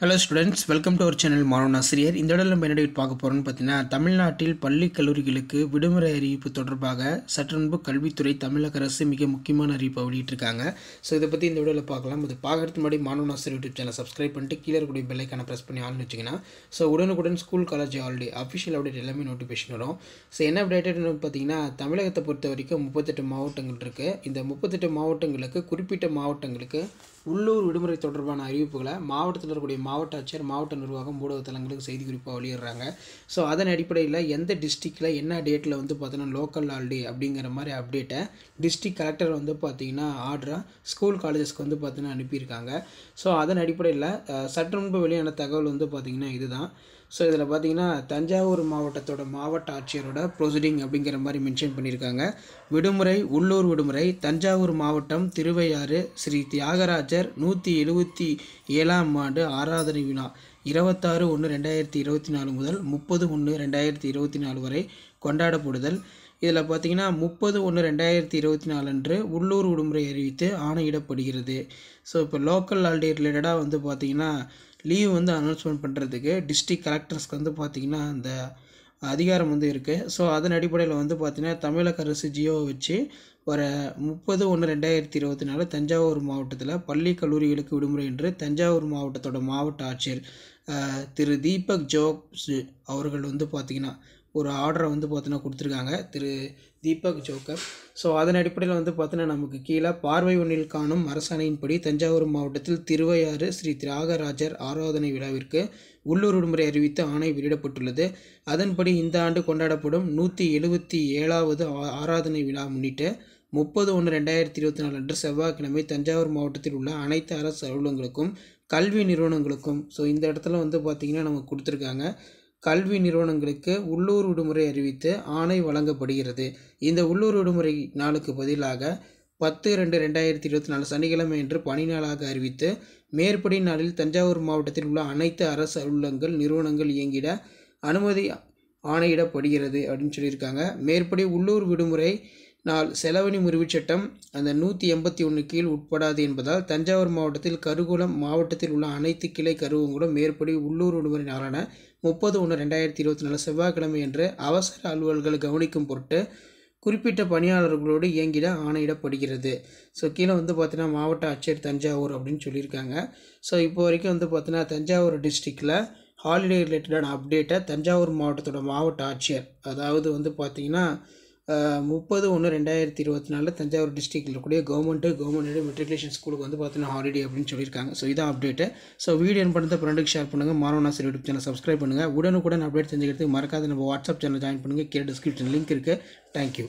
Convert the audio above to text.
hello students welcome to our channel மாணவன் ஆசிரியர் இந்த இடத்துல நம்ம என்ன பார்க்க போகிறோம்னு பார்த்தீங்கன்னா தமிழ்நாட்டில் பள்ளி கல்லூரிகளுக்கு விடுமுறை அறிவிப்பு தொடர்பாக சற்று முன்பு கல்வித்துறை தமிழக அரசு மிக முக்கியமான அறிவிப்பை வெளியிட்டிருக்காங்க ஸோ இதை பற்றி இந்த வீடியோவில் பார்க்கலாம் இது பார்க்கறதுக்கு முன்னாடி மாணவன் ஆசிரியர் யூடியூப் சேனல் சப்ஸ்கிரைப் பண்ணிட்டு கீழே இருக்கக்கூடிய பெல்லைக்கான ப்ரெஸ் பண்ணி ஆள்னு வச்சிங்கன்னா ஸோ உடனுக்குடன் school college already official update எல்லாமே நோட்டிஃபிகேஷன் வரும் ஸோ என்ன அப்டேட்டட்னு பார்த்தீங்கன்னா தமிழகத்தை பொறுத்த வரைக்கும் முப்பத்தெட்டு மாவட்டங்கள் இருக்குது இந்த முப்பத்தெட்டு மாவட்டங்களுக்கு குறிப்பிட்ட மாவட்டங்களுக்கு உள்ளூர் விடுமுறை தொடர்பான அறிவிப்புகளை மாவட்டத்தில் இருக்கக்கூடிய மாவட்ட ஆட்சியர் மாவட்ட நிர்வாகம் ஊடகத்தலங்களுக்கு செய்தி குறிப்பாக வெளியிடுறாங்க ஸோ அதன் அடிப்படையில் எந்த டிஸ்ட்ரிக்டில் என்ன டேட்டில் வந்து பார்த்தீங்கன்னா லோக்கல் ஹாலிடே அப்படிங்கிற மாதிரி அப்டேட்டை டிஸ்ட்ரிக்ட் கலெக்டர் வந்து பார்த்தீங்கன்னா ஆர்டராக ஸ்கூல் காலேஜஸ்க்கு வந்து பார்த்தீங்கன்னா அனுப்பியிருக்காங்க ஸோ அதன் அடிப்படையில் சற்று முன்பு வெளியான தகவல் வந்து பார்த்திங்கன்னா இதுதான் ஸோ இதில் பார்த்தீங்கன்னா தஞ்சாவூர் மாவட்டத்தோட மாவட்ட ஆட்சியரோட ப்ரொசீடிங் அப்படிங்கிற மாதிரி மென்ஷன் பண்ணியிருக்காங்க விடுமுறை உள்ளூர் விடுமுறை தஞ்சாவூர் மாவட்டம் திருவையாறு ஸ்ரீ தியாகராஜ ராஜர் நூற்றி எழுபத்தி ஏழாம் ஆண்டு ஆராதனை விழா இருபத்தாறு ஒன்று ரெண்டாயிரத்தி இருபத்தி நாலு முதல் முப்பது ஒன்று ரெண்டாயிரத்தி இருபத்தி நாலு வரை கொண்டாடப்படுதல் இதில் பார்த்தீங்கன்னா முப்பது ஒன்று ரெண்டாயிரத்தி இருபத்தி நாலு அன்று உள்ளூர் விடுமுறை அறிவித்து ஆணையிடப்படுகிறது ஸோ இப்போ லோக்கல் ஹாலிடே ரிலேட்டடாக வந்து பார்த்திங்கன்னா லீவ் வந்து அனௌன்ஸ்மெண்ட் பண்ணுறதுக்கு டிஸ்ட்ரிக் கலெக்டர்ஸ்க்கு வந்து பார்த்திங்கன்னா அந்த அதிகாரம் வந்து இருக்குது ஸோ அதன் அடிப்படையில் வந்து பார்த்திங்கன்னா தமிழக அரசு ஜியோவை வச்சு வர முப்பது ஒன்று ரெண்டாயிரத்தி இருபத்தி நாலு தஞ்சாவூர் மாவட்டத்தில் பள்ளி கல்லூரிகளுக்கு விடுமுறை என்று தஞ்சாவூர் மாவட்டத்தோட மாவட்ட ஆட்சியர் திரு தீபக் ஜோக்ஸ் அவர்கள் வந்து பார்த்திங்கன்னா ஒரு ஆர்டரை வந்து பார்த்தினா கொடுத்துருக்காங்க திரு தீபக் ஜோக்கர் ஸோ அதன் அடிப்படையில் வந்து பார்த்தோன்னா நமக்கு கீழே பார்வை ஒன்றில் காணும் அரசாணையின்படி தஞ்சாவூர் மாவட்டத்தில் திருவையாறு ஸ்ரீ தியாகராஜர் ஆராதனை விழாவிற்கு உள்ளூர் விடுமுறை அறிவித்து ஆணை வெளியிடப்பட்டுள்ளது அதன்படி இந்த ஆண்டு கொண்டாடப்படும் நூற்றி எழுபத்தி ஏழாவது ஆராதனை விழா முன்னிட்டு முப்பது ஒன்று ரெண்டாயிரத்தி இருபத்தி நாலு அன்று செவ்வாய்க்கிழமை தஞ்சாவூர் மாவட்டத்தில் உள்ள அனைத்து அரசு அலுவலகங்களுக்கும் கல்வி நிறுவனங்களுக்கும் ஸோ இந்த இடத்துல வந்து பார்த்திங்கன்னா நமக்கு கொடுத்துருக்காங்க கல்வி நிறுவனங்களுக்கு உள்ளூர் விடுமுறை அறிவித்து ஆணை வழங்கப்படுகிறது இந்த உள்ளூர் விடுமுறை நாளுக்கு பதிலாக பத்து ரெண்டு ரெண்டாயிரத்தி இருபத்தி நாலு சனிக்கிழமை என்று பணி நாளாக அறிவித்து மேற்படி நாளில் தஞ்சாவூர் மாவட்டத்தில் உள்ள அனைத்து அரசு அலுவலகங்கள் நிறுவனங்கள் இயங்கிட அனுமதி ஆணையிடப்படுகிறது அப்படின்னு சொல்லியிருக்காங்க மேற்படி உள்ளூர் விடுமுறை நாள் செலவணி முறிவுச் சட்டம் அந்த நூற்றி எண்பத்தி ஒன்று கீழ் உட்படாது என்பதால் தஞ்சாவூர் மாவட்டத்தில் கருகுளம் மாவட்டத்தில் உள்ள அனைத்து கிளை கருவங்களும் மேற்படி உள்ளூர் உணவு நாளான முப்பது ஒன்று ரெண்டாயிரத்தி இருபத்தி நாலு செவ்வாய்க்கிழமை என்று அவசர அலுவல்களை கவனிக்கும் பொருட்டு குறிப்பிட்ட பணியாளர்களோடு இயங்கிட ஆணையிடப்படுகிறது ஸோ கீழே வந்து பார்த்தீங்கன்னா மாவட்ட ஆட்சியர் தஞ்சாவூர் அப்படின்னு சொல்லியிருக்காங்க ஸோ இப்போ வரைக்கும் வந்து பார்த்தீங்கன்னா தஞ்சாவூர் டிஸ்ட்ரிக்டில் ஹாலிடே ரிலேட்டடான அப்டேட்டை தஞ்சாவூர் மாவட்டத்தோட மாவட்ட ஆட்சியர் அதாவது வந்து பார்த்திங்கன்னா முப்பது ஒன்று ரெண்டாயிரத்தி இருபத்தி நாலில் தஞ்சாவூர் டிஸ்ட்ரிக்டில் இருக்கக்கூடிய கவர்மெண்ட்டு கவர்மெண்ட் மெட்ரிகுலேஷன் ஸ்கூலுக்கு வந்து பார்த்தீங்கன்னா ஹாலிடே அப்படின்னு சொல்லியிருக்காங்க ஸோ இதான் அப்டேட்டு ஸோ வீடியோ என்ன பண்ணுறது ஃப்ரெண்டுக்கு ஷேர் பண்ணுங்கள் மாணவனாசர் யூடியூப் சேனல் சப்ஸ்கிரைப் பண்ணுங்கள் உடனுக்குடன் அப்டேட் தெரிஞ்சுக்கிறதுக்கு மறக்காத நம்ம வாட்ஸ்அப் சேனல் ஜாயின் பண்ணுங்கள் கீழே டிஸ்கிரிப்ஷன் லிங்க் இருக்குது தேங்க்யூ